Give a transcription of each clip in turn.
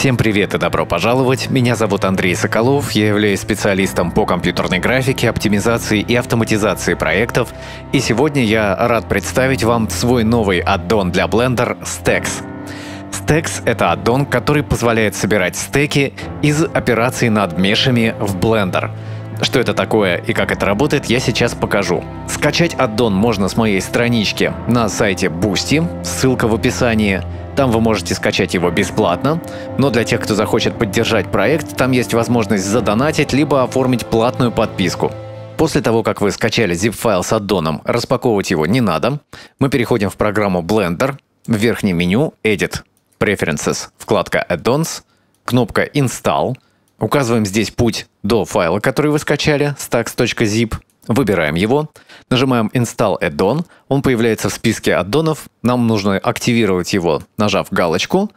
Всем привет и добро пожаловать. Меня зовут Андрей Соколов. Я являюсь специалистом по компьютерной графике, оптимизации и автоматизации проектов. И сегодня я рад представить вам свой новый аддон для Blender Stex. Stex – это аддон, который позволяет собирать стеки из операций над мешами в Blender — что это такое и как это работает, я сейчас покажу. Скачать аддон можно с моей странички на сайте Boosty, ссылка в описании. Там вы можете скачать его бесплатно, но для тех, кто захочет поддержать проект, там есть возможность задонатить либо оформить платную подписку. После того, как вы скачали zip-файл с аддоном, распаковывать его не надо. Мы переходим в программу Blender, в верхнем меню Edit, Preferences, вкладка Addons, кнопка Install – Указываем здесь путь до файла, который вы скачали, stacks.zip. Выбираем его, нажимаем Install Addon, он появляется в списке аддонов, нам нужно активировать его, нажав галочку,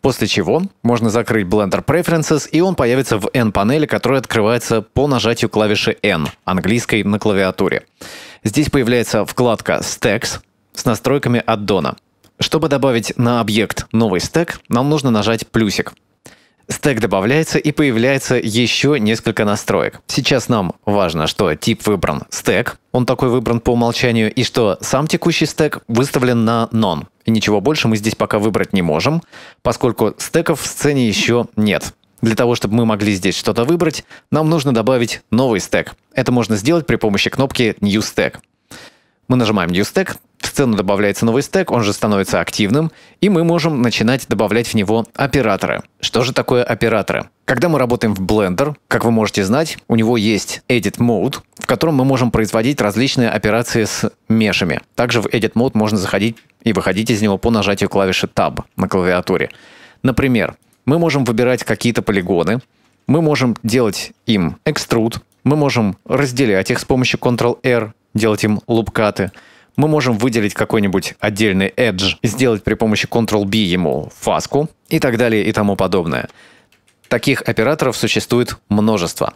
после чего можно закрыть Blender Preferences, и он появится в N-панели, которая открывается по нажатию клавиши N, английской на клавиатуре. Здесь появляется вкладка Stacks с настройками аддона. Чтобы добавить на объект новый стек, нам нужно нажать плюсик. Стек добавляется и появляется еще несколько настроек. Сейчас нам важно, что тип выбран стек, он такой выбран по умолчанию, и что сам текущий стек выставлен на non. И ничего больше мы здесь пока выбрать не можем, поскольку стеков в сцене еще нет. Для того, чтобы мы могли здесь что-то выбрать, нам нужно добавить новый стек. Это можно сделать при помощи кнопки New Stack. Мы нажимаем New Stack, в сцену добавляется новый стек, он же становится активным, и мы можем начинать добавлять в него операторы. Что же такое операторы? Когда мы работаем в Blender, как вы можете знать, у него есть Edit Mode, в котором мы можем производить различные операции с мешами. Также в Edit Mode можно заходить и выходить из него по нажатию клавиши Tab на клавиатуре. Например, мы можем выбирать какие-то полигоны, мы можем делать им Extrude, мы можем разделять их с помощью Ctrl-R, делать им лупкаты, мы можем выделить какой-нибудь отдельный edge, сделать при помощи Ctrl-B ему фаску и так далее и тому подобное. Таких операторов существует множество.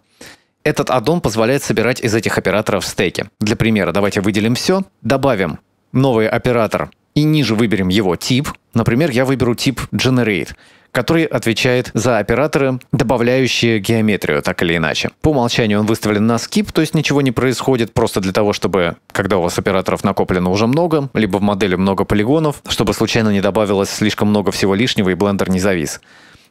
Этот аддон позволяет собирать из этих операторов стейки. Для примера давайте выделим все, добавим новый оператор и ниже выберем его тип. Например, я выберу тип Generate который отвечает за операторы, добавляющие геометрию, так или иначе. По умолчанию он выставлен на skip, то есть ничего не происходит, просто для того, чтобы, когда у вас операторов накоплено уже много, либо в модели много полигонов, чтобы случайно не добавилось слишком много всего лишнего и блендер не завис.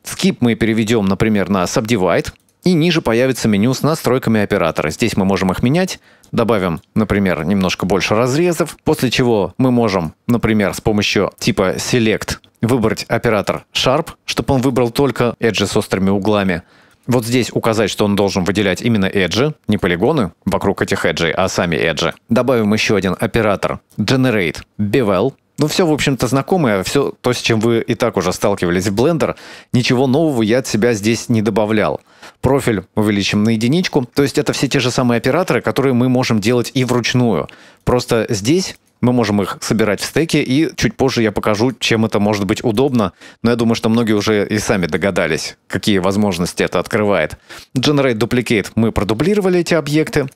Skip мы переведем, например, на subdivide, и ниже появится меню с настройками оператора. Здесь мы можем их менять, добавим, например, немножко больше разрезов, после чего мы можем, например, с помощью типа Select выбрать оператор Sharp, чтобы он выбрал только эджи с острыми углами. Вот здесь указать, что он должен выделять именно эджи, не полигоны вокруг этих эджей, а сами эджи. Добавим еще один оператор Generate Bevel, ну, все, в общем-то, знакомое, все то, с чем вы и так уже сталкивались в Blender. Ничего нового я от себя здесь не добавлял. Профиль увеличим на единичку, то есть это все те же самые операторы, которые мы можем делать и вручную. Просто здесь мы можем их собирать в стеке, и чуть позже я покажу, чем это может быть удобно, но я думаю, что многие уже и сами догадались, какие возможности это открывает. Generate Duplicate мы продублировали эти объекты.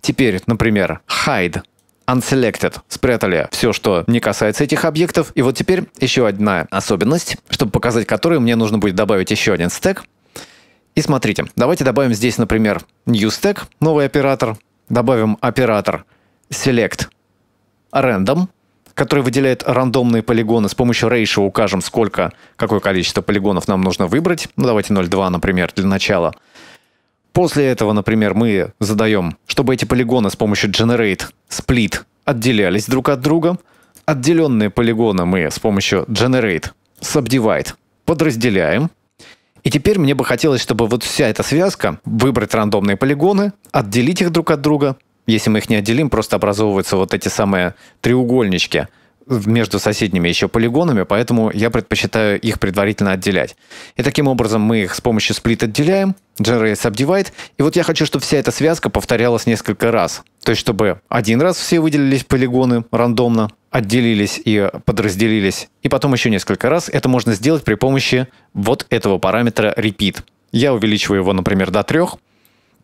Теперь, например, Hide unselected. Спрятали все, что не касается этих объектов. И вот теперь еще одна особенность, чтобы показать которую, мне нужно будет добавить еще один стек. И смотрите, давайте добавим здесь, например, new stack, новый оператор. Добавим оператор select random, который выделяет рандомные полигоны. С помощью ratio укажем, сколько, какое количество полигонов нам нужно выбрать. Ну, давайте 0,2, например, для начала. После этого, например, мы задаем, чтобы эти полигоны с помощью generate split отделялись друг от друга. Отделенные полигоны мы с помощью generate subdivide подразделяем. И теперь мне бы хотелось, чтобы вот вся эта связка, выбрать рандомные полигоны, отделить их друг от друга. Если мы их не отделим, просто образовываются вот эти самые треугольнички – между соседними еще полигонами, поэтому я предпочитаю их предварительно отделять. И таким образом мы их с помощью сплит отделяем, JRS обдевает. и вот я хочу, чтобы вся эта связка повторялась несколько раз. То есть, чтобы один раз все выделились полигоны рандомно, отделились и подразделились, и потом еще несколько раз. Это можно сделать при помощи вот этого параметра repeat. Я увеличиваю его, например, до трех,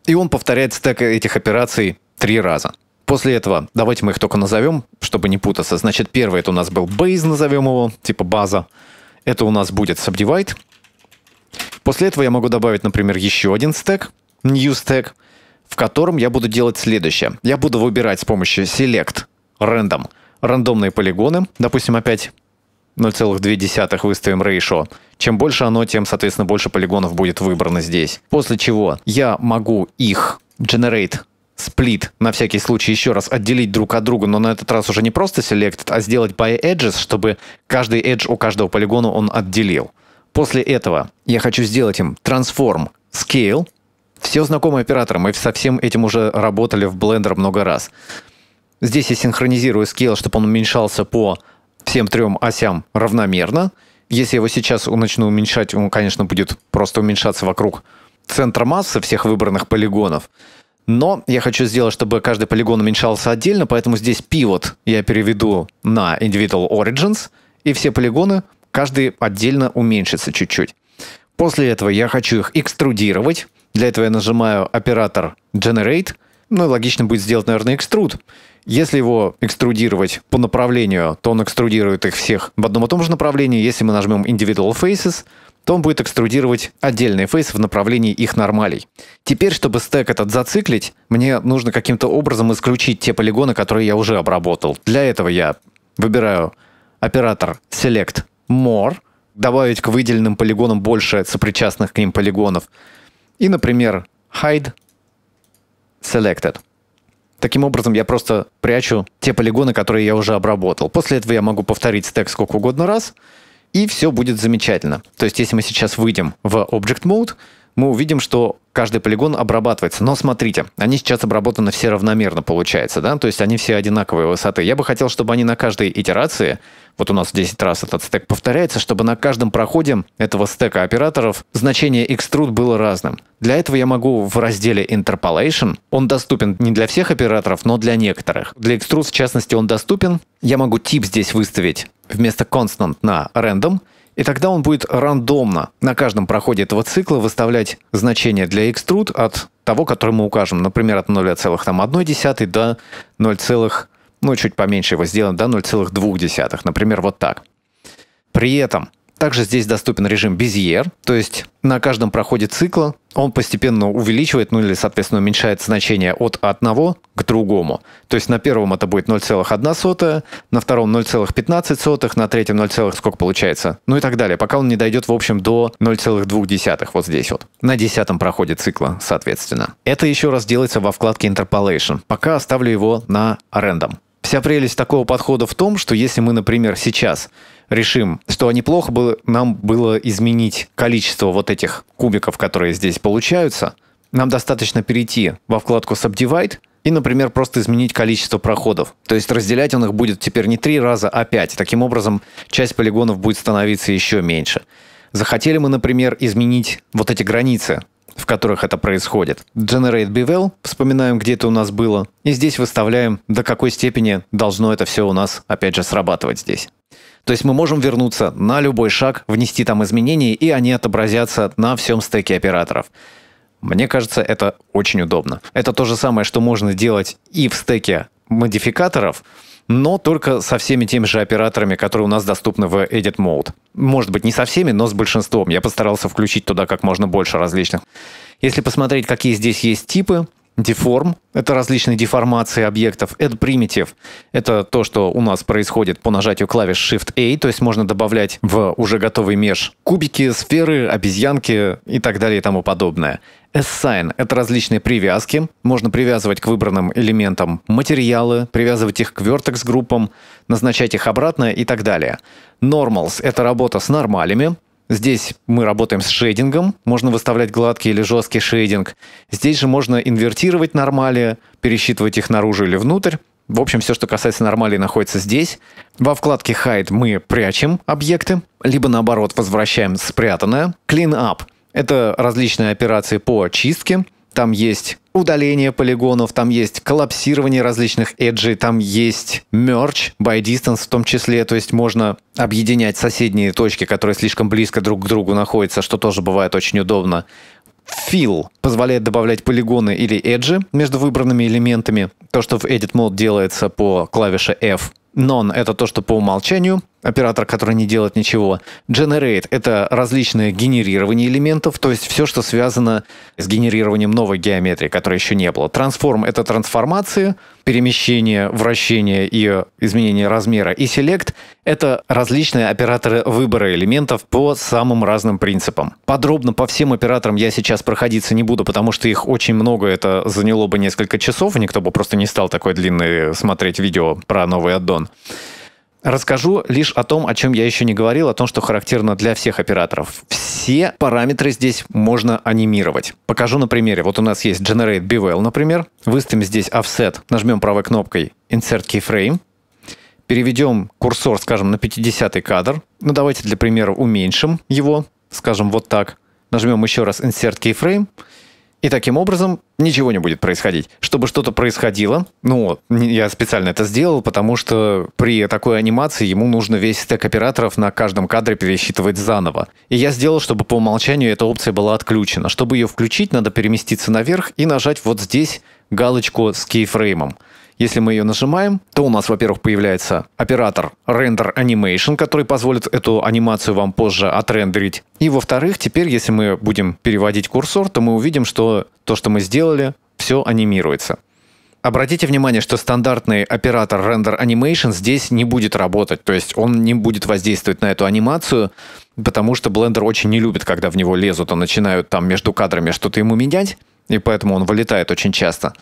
и он повторяет стек этих операций три раза. После этого давайте мы их только назовем, чтобы не путаться. Значит, первый это у нас был base, назовем его, типа база. Это у нас будет subdivide. После этого я могу добавить, например, еще один стек, new stack, в котором я буду делать следующее. Я буду выбирать с помощью select random рандомные полигоны, допустим, опять 0,2 выставим ratio. Чем больше оно, тем, соответственно, больше полигонов будет выбрано здесь. После чего я могу их generate сплит, на всякий случай еще раз отделить друг от друга, но на этот раз уже не просто select, а сделать by edges, чтобы каждый edge у каждого полигона он отделил. После этого я хочу сделать им transform scale. Все знакомые операторы, мы со всем этим уже работали в Blender много раз. Здесь я синхронизирую scale, чтобы он уменьшался по всем трем осям равномерно. Если я его сейчас начну уменьшать, он, конечно, будет просто уменьшаться вокруг центра массы всех выбранных полигонов. Но я хочу сделать, чтобы каждый полигон уменьшался отдельно, поэтому здесь пивот я переведу на individual origins, и все полигоны, каждый отдельно уменьшится чуть-чуть. После этого я хочу их экструдировать. Для этого я нажимаю оператор generate. Ну и логично будет сделать, наверное, экструд. Если его экструдировать по направлению, то он экструдирует их всех в одном и том же направлении. Если мы нажмем Individual Faces, то он будет экструдировать отдельные фейсы в направлении их нормалей. Теперь, чтобы стек этот зациклить, мне нужно каким-то образом исключить те полигоны, которые я уже обработал. Для этого я выбираю оператор Select More, добавить к выделенным полигонам больше сопричастных к ним полигонов, и, например, Hide Selected – Таким образом, я просто прячу те полигоны, которые я уже обработал. После этого я могу повторить стек сколько угодно раз, и все будет замечательно. То есть, если мы сейчас выйдем в Object Mode, мы увидим, что каждый полигон обрабатывается. Но смотрите, они сейчас обработаны все равномерно, получается, да? То есть они все одинаковые высоты. Я бы хотел, чтобы они на каждой итерации, вот у нас 10 раз этот стек повторяется, чтобы на каждом проходе этого стека операторов значение extrude было разным. Для этого я могу в разделе Interpolation, он доступен не для всех операторов, но для некоторых. Для extrude, в частности, он доступен. Я могу тип здесь выставить вместо constant на random – и тогда он будет рандомно на каждом проходе этого цикла выставлять значение для extrude от того, который мы укажем. Например, от 0,1 до 0, ну, чуть поменьше его сделаем, до 0,2. Например, вот так. При этом также здесь доступен режим Безьер, то есть на каждом проходе цикла он постепенно увеличивает, ну или, соответственно, уменьшает значение от одного к другому. То есть на первом это будет 0,1, на втором 0,15, на третьем 0, сколько получается, ну и так далее, пока он не дойдет, в общем, до 0,2, вот здесь вот, на десятом проходе цикла, соответственно. Это еще раз делается во вкладке Interpolation, пока оставлю его на рендом. Вся прелесть такого подхода в том, что если мы, например, сейчас решим, что неплохо бы нам было изменить количество вот этих кубиков, которые здесь получаются, нам достаточно перейти во вкладку Subdivide и, например, просто изменить количество проходов. То есть разделять он их будет теперь не три раза, а пять. Таким образом, часть полигонов будет становиться еще меньше. Захотели мы, например, изменить вот эти границы в которых это происходит. Generate Bevel вспоминаем, где это у нас было, и здесь выставляем, до какой степени должно это все у нас, опять же, срабатывать здесь. То есть мы можем вернуться на любой шаг, внести там изменения, и они отобразятся на всем стеке операторов. Мне кажется, это очень удобно. Это то же самое, что можно делать и в стеке модификаторов – но только со всеми теми же операторами, которые у нас доступны в Edit Mode. Может быть, не со всеми, но с большинством. Я постарался включить туда как можно больше различных. Если посмотреть, какие здесь есть типы, Деформ – это различные деформации объектов. Add Primitive – это то, что у нас происходит по нажатию клавиш Shift-A, то есть можно добавлять в уже готовый меж кубики, сферы, обезьянки и так далее и тому подобное. Assign – это различные привязки. Можно привязывать к выбранным элементам материалы, привязывать их к вертекс-группам, назначать их обратно и так далее. Normals – это работа с нормалями. Здесь мы работаем с шейдингом, можно выставлять гладкий или жесткий шейдинг. Здесь же можно инвертировать нормали, пересчитывать их наружу или внутрь. В общем, все, что касается нормалей, находится здесь. Во вкладке Hide мы прячем объекты, либо наоборот возвращаем спрятанное. Clean Up – это различные операции по очистке. Там есть удаление полигонов, там есть коллапсирование различных эджей, там есть merge by distance в том числе, то есть можно объединять соседние точки, которые слишком близко друг к другу находятся, что тоже бывает очень удобно. Fill позволяет добавлять полигоны или эджи между выбранными элементами. То, что в Edit Mode делается по клавише F – Non – это то, что по умолчанию, оператор, который не делает ничего. Generate – это различные генерирование элементов, то есть все, что связано с генерированием новой геометрии, которой еще не было. Transform – это трансформации, перемещение, вращение и э, изменение размера. И Select это различные операторы выбора элементов по самым разным принципам. Подробно по всем операторам я сейчас проходиться не буду, потому что их очень много, это заняло бы несколько часов, никто бы просто не стал такой длинный смотреть видео про новый аддон. Расскажу лишь о том, о чем я еще не говорил, о том, что характерно для всех операторов. Все параметры здесь можно анимировать. Покажу на примере. Вот у нас есть Generate Bevel, например. Выставим здесь Offset, нажмем правой кнопкой Insert Keyframe, переведем курсор, скажем, на 50 й кадр, ну давайте для примера уменьшим его, скажем, вот так, нажмем еще раз Insert Keyframe, и таким образом ничего не будет происходить. Чтобы что-то происходило, ну, я специально это сделал, потому что при такой анимации ему нужно весь стек операторов на каждом кадре пересчитывать заново. И я сделал, чтобы по умолчанию эта опция была отключена. Чтобы ее включить, надо переместиться наверх и нажать вот здесь галочку с кейфреймом. Если мы ее нажимаем, то у нас, во-первых, появляется оператор Render Animation, который позволит эту анимацию вам позже отрендерить. И, во-вторых, теперь, если мы будем переводить курсор, то мы увидим, что то, что мы сделали, все анимируется. Обратите внимание, что стандартный оператор Render Animation здесь не будет работать, то есть он не будет воздействовать на эту анимацию, потому что Blender очень не любит, когда в него лезут, и начинают там между кадрами что-то ему менять, и поэтому он вылетает очень часто.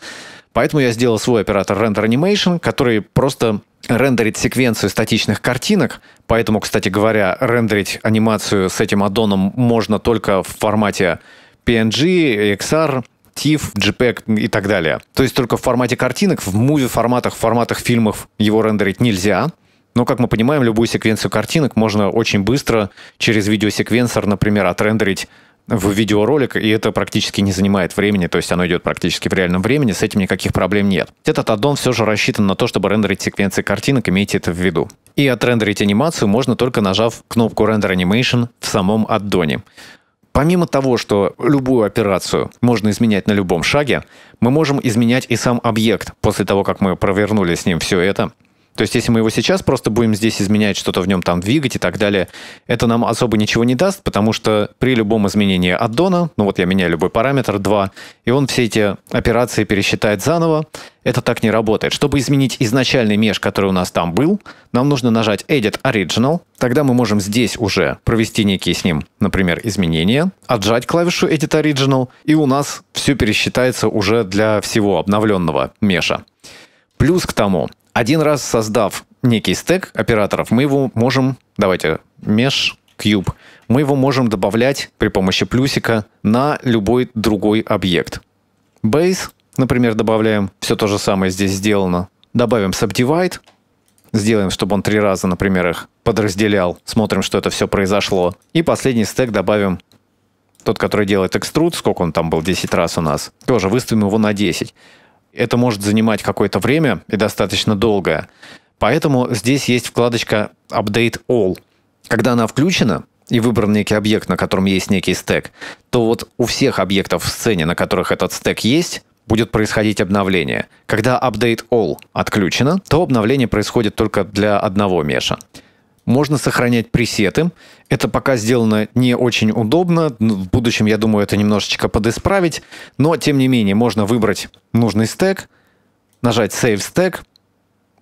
Поэтому я сделал свой оператор Render Animation, который просто рендерит секвенцию статичных картинок. Поэтому, кстати говоря, рендерить анимацию с этим аддоном можно только в формате PNG, XR, TIFF, JPEG и так далее. То есть только в формате картинок, в муви-форматах, в форматах фильмов его рендерить нельзя. Но, как мы понимаем, любую секвенцию картинок можно очень быстро через видеосеквенсор, например, отрендерить в видеоролик, и это практически не занимает времени, то есть оно идет практически в реальном времени, с этим никаких проблем нет. Этот аддон все же рассчитан на то, чтобы рендерить секвенции картинок, имейте это в виду. И отрендерить анимацию можно только нажав кнопку Render Animation в самом аддоне. Помимо того, что любую операцию можно изменять на любом шаге, мы можем изменять и сам объект после того, как мы провернули с ним все это. То есть, если мы его сейчас просто будем здесь изменять, что-то в нем там двигать и так далее, это нам особо ничего не даст, потому что при любом изменении аддона, ну вот я меняю любой параметр 2, и он все эти операции пересчитает заново, это так не работает. Чтобы изменить изначальный меж, который у нас там был, нам нужно нажать Edit Original. Тогда мы можем здесь уже провести некие с ним, например, изменения, отжать клавишу Edit Original, и у нас все пересчитается уже для всего обновленного меша. Плюс к тому, один раз создав некий стек операторов, мы его можем, давайте, mesh cube, мы его можем добавлять при помощи плюсика на любой другой объект. Base, например, добавляем, все то же самое здесь сделано. Добавим subdivide, сделаем, чтобы он три раза, например, их подразделял. Смотрим, что это все произошло. И последний стек добавим тот, который делает экструд, сколько он там был, 10 раз у нас, тоже выставим его на 10. Это может занимать какое-то время и достаточно долгое. Поэтому здесь есть вкладочка Update All. Когда она включена, и выбран некий объект, на котором есть некий стек, то вот у всех объектов в сцене, на которых этот стек есть, будет происходить обновление. Когда Update All отключено, то обновление происходит только для одного меша. Можно сохранять пресеты. Это пока сделано не очень удобно. Ну, в будущем, я думаю, это немножечко подисправить. Но, тем не менее, можно выбрать нужный стек, нажать Save Stack.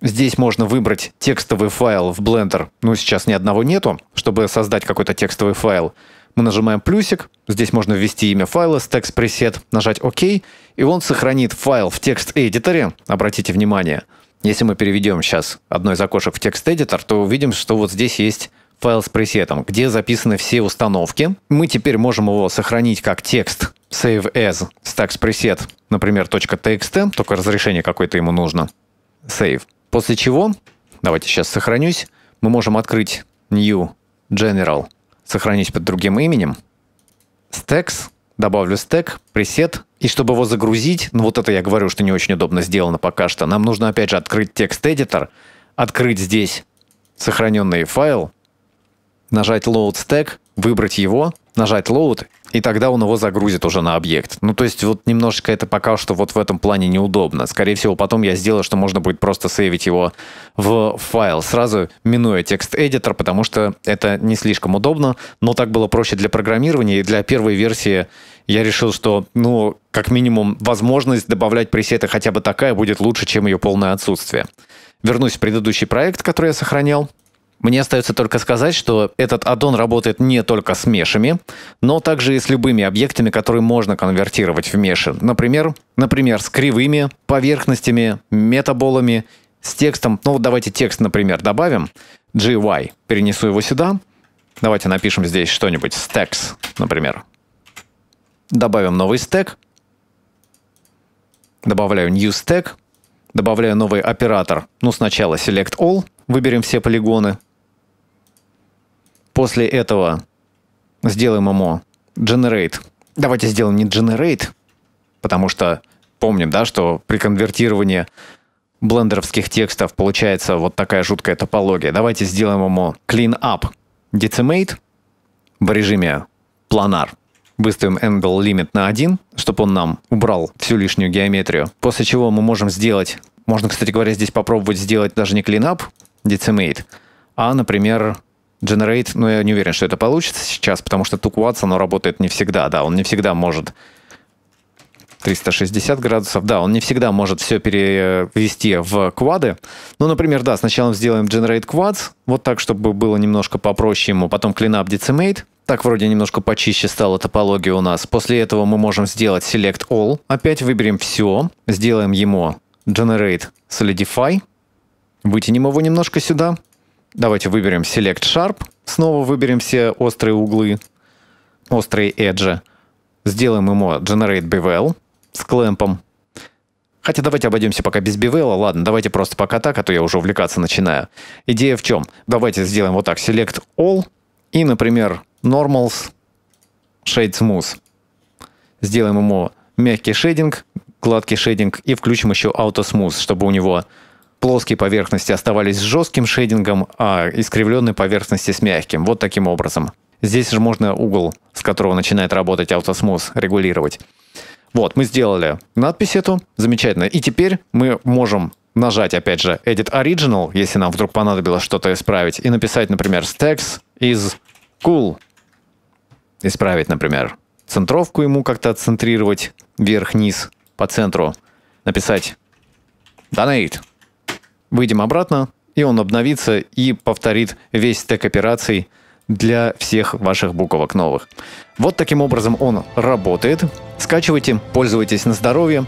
Здесь можно выбрать текстовый файл в Blender. Ну, сейчас ни одного нету. Чтобы создать какой-то текстовый файл, мы нажимаем плюсик. Здесь можно ввести имя файла, Stacks пресет, нажать ОК, и он сохранит файл в текст-эдиторе. Обратите внимание – если мы переведем сейчас одно из окошек в текст-эдитор, то увидим, что вот здесь есть файл с пресетом, где записаны все установки. Мы теперь можем его сохранить как текст save as stacks preset, например, .txt, только разрешение какое-то ему нужно, save. После чего, давайте сейчас сохранюсь, мы можем открыть new general, сохранить под другим именем, stacks добавлю стек, пресет, и чтобы его загрузить, ну вот это я говорю, что не очень удобно сделано пока что, нам нужно опять же открыть текст-эдитор, открыть здесь сохраненный файл, нажать Load Stack, выбрать его, нажать load, и тогда он его загрузит уже на объект. Ну, то есть вот немножечко это пока что вот в этом плане неудобно. Скорее всего, потом я сделаю, что можно будет просто сейвить его в файл, сразу минуя текст-эдитор, потому что это не слишком удобно, но так было проще для программирования, и для первой версии я решил, что, ну, как минимум, возможность добавлять пресеты хотя бы такая будет лучше, чем ее полное отсутствие. Вернусь в предыдущий проект, который я сохранял, мне остается только сказать, что этот аддон работает не только с мешами, но также и с любыми объектами, которые можно конвертировать в меши. Например, например, с кривыми поверхностями, метаболами, с текстом. Ну вот давайте текст, например, добавим. GY. Перенесу его сюда. Давайте напишем здесь что-нибудь. Stacks, например. Добавим новый стек. Добавляю new stack. Добавляю новый оператор. Ну, сначала select all. Выберем все полигоны. После этого сделаем ему generate. Давайте сделаем не generate, потому что помним, да, что при конвертировании блендеровских текстов получается вот такая жуткая топология. Давайте сделаем ему clean up decimate в режиме планар. Выставим angle limit на 1, чтобы он нам убрал всю лишнюю геометрию. После чего мы можем сделать, можно, кстати говоря, здесь попробовать сделать даже не clean up decimate, а, например, Generate, ну, я не уверен, что это получится сейчас, потому что тукваться оно работает не всегда, да, он не всегда может 360 градусов, да, он не всегда может все перевести в квады. Ну, например, да, сначала сделаем Generate Quads, вот так, чтобы было немножко попроще ему, потом Cleanup Decimate, так вроде немножко почище стала топология у нас. После этого мы можем сделать Select All, опять выберем все, сделаем ему Generate Solidify, вытянем его немножко сюда, Давайте выберем Select Sharp. Снова выберем все острые углы, острые эджи. Сделаем ему Generate Bevel с клэмпом. Хотя давайте обойдемся пока без бивела. Ладно, давайте просто пока так, а то я уже увлекаться начинаю. Идея в чем? Давайте сделаем вот так. Select All и, например, Normals Shade Smooth. Сделаем ему мягкий шейдинг, гладкий шейдинг и включим еще Auto Smooth, чтобы у него плоские поверхности оставались с жестким шейдингом, а искривленные поверхности с мягким. Вот таким образом. Здесь же можно угол, с которого начинает работать AutoSmooth, регулировать. Вот, мы сделали надпись эту, замечательно. И теперь мы можем нажать, опять же, Edit Original, если нам вдруг понадобилось что-то исправить, и написать, например, Stacks is cool. Исправить, например, центровку ему как-то отцентрировать вверх низ по центру. Написать Donate. Выйдем обратно, и он обновится и повторит весь стек операций для всех ваших буковок новых. Вот таким образом он работает. Скачивайте, пользуйтесь на здоровье,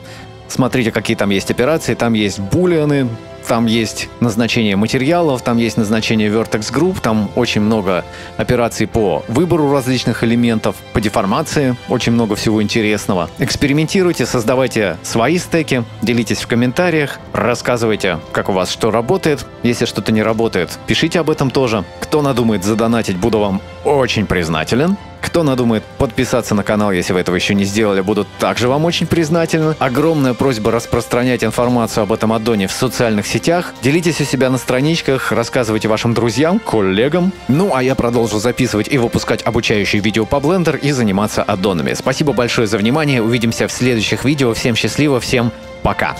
смотрите, какие там есть операции, там есть булианы, там есть назначение материалов, там есть назначение Vertex Group, там очень много операций по выбору различных элементов, по деформации, очень много всего интересного. Экспериментируйте, создавайте свои стеки, делитесь в комментариях, рассказывайте, как у вас что работает. Если что-то не работает, пишите об этом тоже. Кто надумает задонатить, буду вам очень признателен. Кто надумает подписаться на канал, если вы этого еще не сделали, буду также вам очень признателен. Огромная просьба распространять информацию об этом аддоне в социальных сетях сетях, делитесь у себя на страничках, рассказывайте вашим друзьям, коллегам. Ну, а я продолжу записывать и выпускать обучающие видео по Blender и заниматься аддонами. Спасибо большое за внимание, увидимся в следующих видео. Всем счастливо, всем пока!